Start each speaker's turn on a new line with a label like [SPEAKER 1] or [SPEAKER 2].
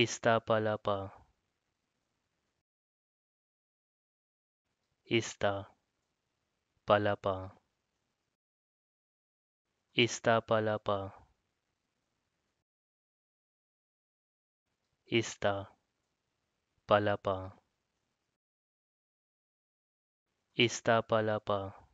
[SPEAKER 1] Esta palapa.
[SPEAKER 2] Esta Palapa Esta palapa. Esta Palapa Esta Palapa